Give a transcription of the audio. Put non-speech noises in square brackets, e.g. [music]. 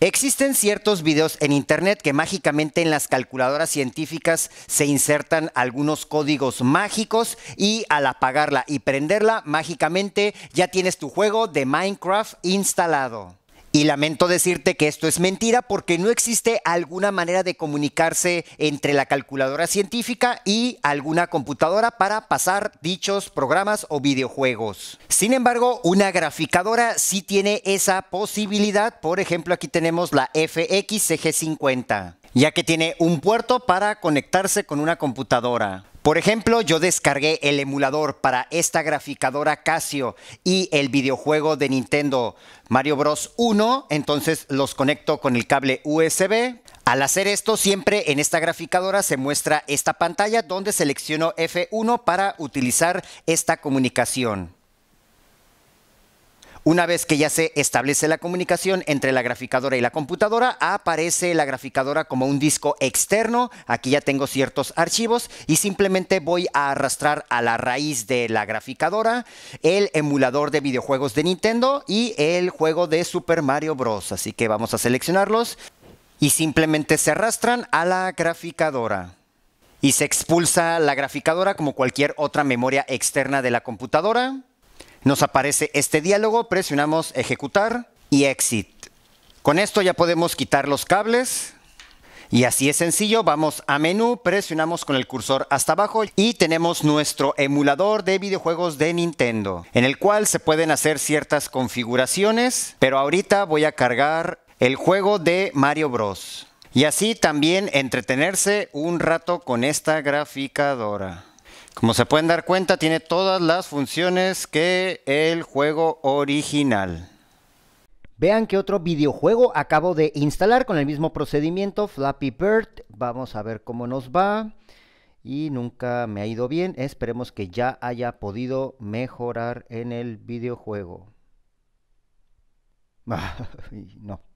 Existen ciertos videos en Internet que mágicamente en las calculadoras científicas se insertan algunos códigos mágicos y al apagarla y prenderla mágicamente ya tienes tu juego de Minecraft instalado. Y lamento decirte que esto es mentira porque no existe alguna manera de comunicarse entre la calculadora científica y alguna computadora para pasar dichos programas o videojuegos. Sin embargo, una graficadora sí tiene esa posibilidad. Por ejemplo, aquí tenemos la FXCG50 ya que tiene un puerto para conectarse con una computadora. Por ejemplo, yo descargué el emulador para esta graficadora Casio y el videojuego de Nintendo Mario Bros 1, entonces los conecto con el cable USB. Al hacer esto, siempre en esta graficadora se muestra esta pantalla donde selecciono F1 para utilizar esta comunicación. Una vez que ya se establece la comunicación entre la graficadora y la computadora, aparece la graficadora como un disco externo. Aquí ya tengo ciertos archivos y simplemente voy a arrastrar a la raíz de la graficadora el emulador de videojuegos de Nintendo y el juego de Super Mario Bros. Así que vamos a seleccionarlos y simplemente se arrastran a la graficadora y se expulsa la graficadora como cualquier otra memoria externa de la computadora. Nos aparece este diálogo, presionamos ejecutar y exit. Con esto ya podemos quitar los cables. Y así es sencillo, vamos a menú, presionamos con el cursor hasta abajo y tenemos nuestro emulador de videojuegos de Nintendo, en el cual se pueden hacer ciertas configuraciones, pero ahorita voy a cargar el juego de Mario Bros. Y así también entretenerse un rato con esta graficadora. Como se pueden dar cuenta, tiene todas las funciones que el juego original. Vean que otro videojuego acabo de instalar con el mismo procedimiento, Flappy Bird. Vamos a ver cómo nos va. Y nunca me ha ido bien. Esperemos que ya haya podido mejorar en el videojuego. [laughs] no.